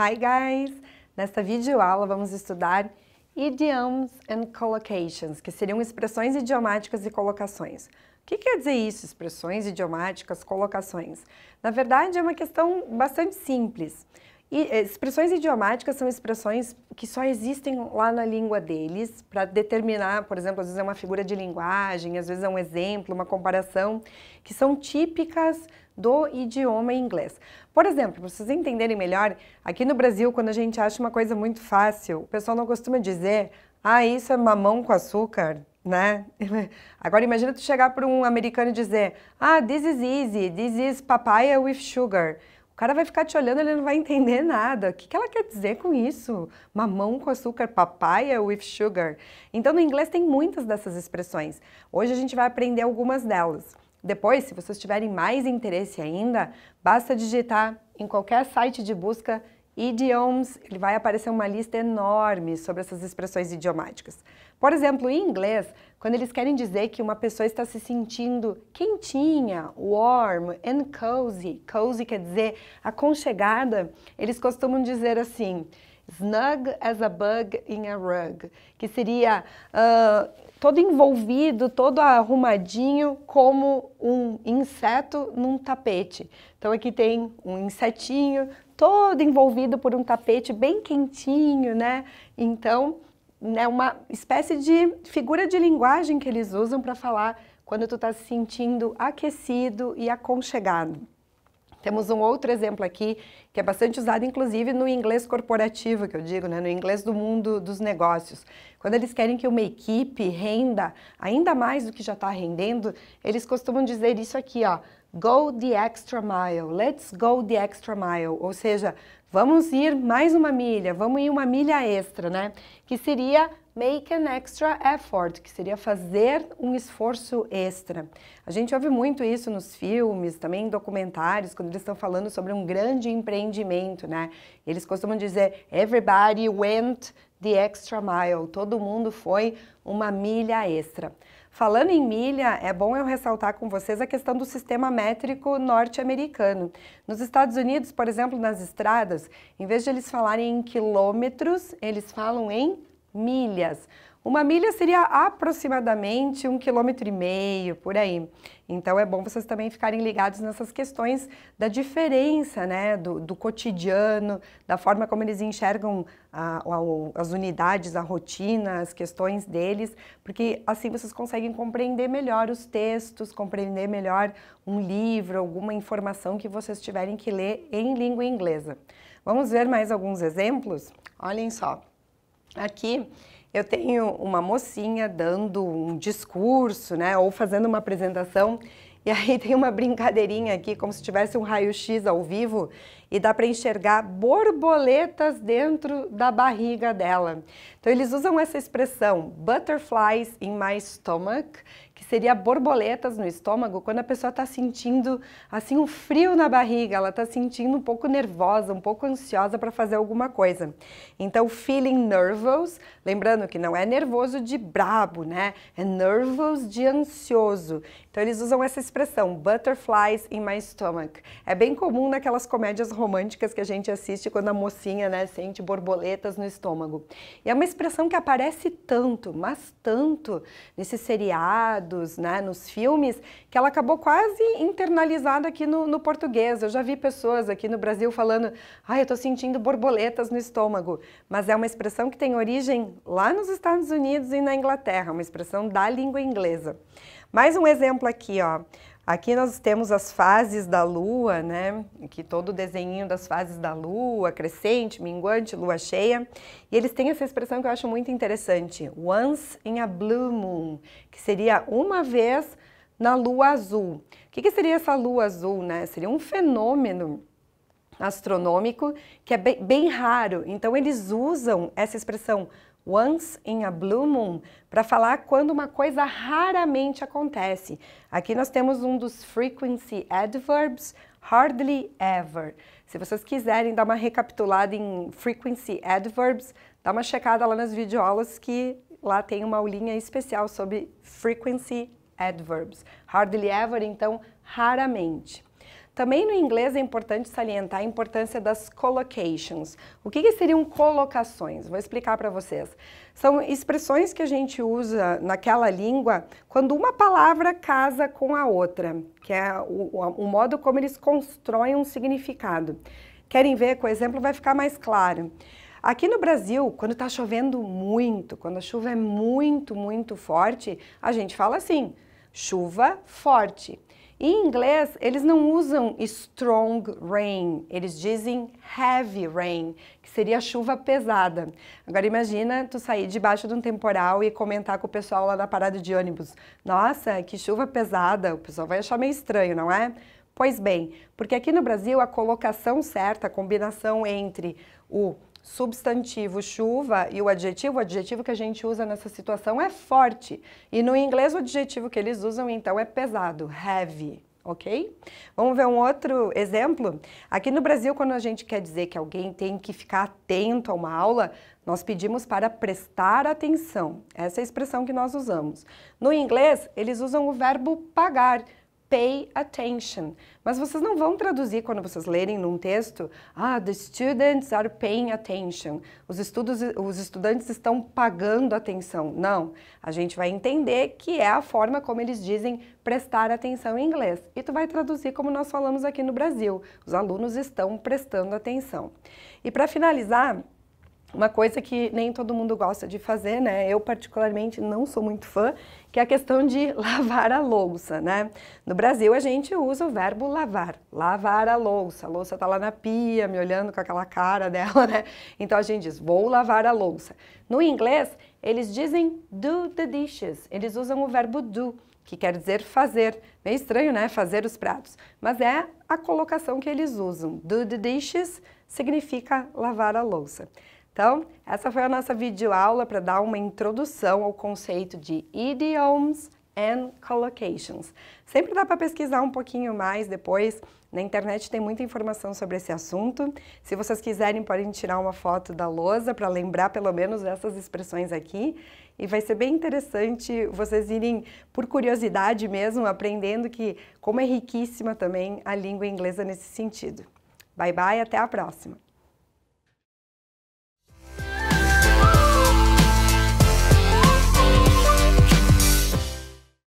Hi guys! Nesta videoaula vamos estudar idioms and collocations, que seriam expressões idiomáticas e colocações. O que quer dizer isso, expressões idiomáticas, colocações? Na verdade é uma questão bastante simples. E eh, expressões idiomáticas são expressões que só existem lá na língua deles para determinar, por exemplo, às vezes é uma figura de linguagem, às vezes é um exemplo, uma comparação, que são típicas do idioma inglês. Por exemplo, para vocês entenderem melhor, aqui no Brasil, quando a gente acha uma coisa muito fácil, o pessoal não costuma dizer, ah, isso é mamão com açúcar, né? Agora imagina tu chegar para um americano e dizer, ah, this is easy, this is papaya with sugar. O cara vai ficar te olhando, ele não vai entender nada. O que, que ela quer dizer com isso? Mamão com açúcar, papaya with sugar. Então, no inglês tem muitas dessas expressões. Hoje a gente vai aprender algumas delas. Depois, se vocês tiverem mais interesse ainda, basta digitar em qualquer site de busca idioms, ele vai aparecer uma lista enorme sobre essas expressões idiomáticas. Por exemplo, em inglês, quando eles querem dizer que uma pessoa está se sentindo quentinha, warm and cozy, cozy quer dizer aconchegada, eles costumam dizer assim: snug as a bug in a rug, que seria uh, todo envolvido, todo arrumadinho como um inseto num tapete. Então aqui tem um insetinho todo envolvido por um tapete bem quentinho, né? Então é uma espécie de figura de linguagem que eles usam para falar quando tu está se sentindo aquecido e aconchegado. Temos um outro exemplo aqui que é bastante usado, inclusive, no inglês corporativo, que eu digo, né? no inglês do mundo dos negócios. Quando eles querem que uma equipe renda ainda mais do que já está rendendo, eles costumam dizer isso aqui, ó, go the extra mile, let's go the extra mile, ou seja, vamos ir mais uma milha, vamos ir uma milha extra, né? Que seria make an extra effort, que seria fazer um esforço extra. A gente ouve muito isso nos filmes, também em documentários, quando eles estão falando sobre um grande empreendimento, né? Eles costumam dizer everybody went the extra mile, todo mundo foi uma milha extra. Falando em milha, é bom eu ressaltar com vocês a questão do sistema métrico norte-americano. Nos Estados Unidos, por exemplo, nas estradas, em vez de eles falarem em quilômetros, eles falam em milhas. Uma milha seria aproximadamente um quilômetro e meio, por aí. Então é bom vocês também ficarem ligados nessas questões da diferença, né, do, do cotidiano, da forma como eles enxergam a, a, as unidades, a rotina, as questões deles, porque assim vocês conseguem compreender melhor os textos, compreender melhor um livro, alguma informação que vocês tiverem que ler em língua inglesa. Vamos ver mais alguns exemplos? Olhem só. Aqui eu tenho uma mocinha dando um discurso, né, ou fazendo uma apresentação, e aí tem uma brincadeirinha aqui, como se tivesse um raio-x ao vivo, e dá para enxergar borboletas dentro da barriga dela. Então eles usam essa expressão butterflies in my stomach, que seria borboletas no estômago, quando a pessoa está sentindo assim um frio na barriga, ela está sentindo um pouco nervosa, um pouco ansiosa para fazer alguma coisa. Então, feeling nervous, lembrando que não é nervoso de brabo, né? É nervous de ansioso. Então, eles usam essa expressão, butterflies in my stomach. É bem comum naquelas comédias românticas que a gente assiste quando a mocinha, né, sente borboletas no estômago. E é uma expressão que aparece tanto, mas tanto, nesse seriado, né, nos filmes, que ela acabou quase internalizada aqui no, no português. Eu já vi pessoas aqui no Brasil falando, ai, ah, eu estou sentindo borboletas no estômago. Mas é uma expressão que tem origem lá nos Estados Unidos e na Inglaterra, uma expressão da língua inglesa. Mais um exemplo aqui, ó. Aqui nós temos as fases da lua, né? Que todo o desenho das fases da lua, crescente, minguante, lua cheia. E eles têm essa expressão que eu acho muito interessante, once in a blue moon, que seria uma vez na lua azul. O que, que seria essa lua azul, né? Seria um fenômeno astronômico que é bem, bem raro. Então eles usam essa expressão Once in a Blue Moon, para falar quando uma coisa raramente acontece. Aqui nós temos um dos frequency adverbs, hardly ever. Se vocês quiserem dar uma recapitulada em frequency adverbs, dá uma checada lá nas videoaulas que lá tem uma aulinha especial sobre frequency adverbs. Hardly ever, então, raramente. Também no inglês é importante salientar a importância das collocations. O que, que seriam colocações? Vou explicar para vocês. São expressões que a gente usa naquela língua quando uma palavra casa com a outra, que é o, o modo como eles constroem um significado. Querem ver? Com o exemplo vai ficar mais claro. Aqui no Brasil, quando está chovendo muito, quando a chuva é muito, muito forte, a gente fala assim, chuva forte. Em inglês, eles não usam strong rain, eles dizem heavy rain, que seria chuva pesada. Agora imagina tu sair debaixo de um temporal e comentar com o pessoal lá na parada de ônibus. Nossa, que chuva pesada, o pessoal vai achar meio estranho, não é? Pois bem, porque aqui no Brasil a colocação certa, a combinação entre o substantivo chuva e o adjetivo, o adjetivo que a gente usa nessa situação é forte. E no inglês o adjetivo que eles usam então é pesado, heavy, ok? Vamos ver um outro exemplo? Aqui no Brasil, quando a gente quer dizer que alguém tem que ficar atento a uma aula, nós pedimos para prestar atenção. Essa é a expressão que nós usamos. No inglês, eles usam o verbo pagar, pay attention. Mas vocês não vão traduzir quando vocês lerem num texto, ah, the students are paying attention. Os, estudos, os estudantes estão pagando atenção. Não, a gente vai entender que é a forma como eles dizem prestar atenção em inglês. E tu vai traduzir como nós falamos aqui no Brasil. Os alunos estão prestando atenção. E para finalizar, uma coisa que nem todo mundo gosta de fazer, né? Eu particularmente não sou muito fã, que é a questão de lavar a louça, né? No Brasil a gente usa o verbo lavar, lavar a louça. A louça tá lá na pia, me olhando com aquela cara dela, né? Então a gente diz, vou lavar a louça. No inglês, eles dizem do the dishes. Eles usam o verbo do, que quer dizer fazer. Meio estranho, né? Fazer os pratos. Mas é a colocação que eles usam. Do the dishes significa lavar a louça. Então, essa foi a nossa videoaula para dar uma introdução ao conceito de idioms and collocations. Sempre dá para pesquisar um pouquinho mais depois. Na internet tem muita informação sobre esse assunto. Se vocês quiserem, podem tirar uma foto da lousa para lembrar pelo menos essas expressões aqui. E vai ser bem interessante vocês irem, por curiosidade mesmo, aprendendo que como é riquíssima também a língua inglesa nesse sentido. Bye bye, até a próxima!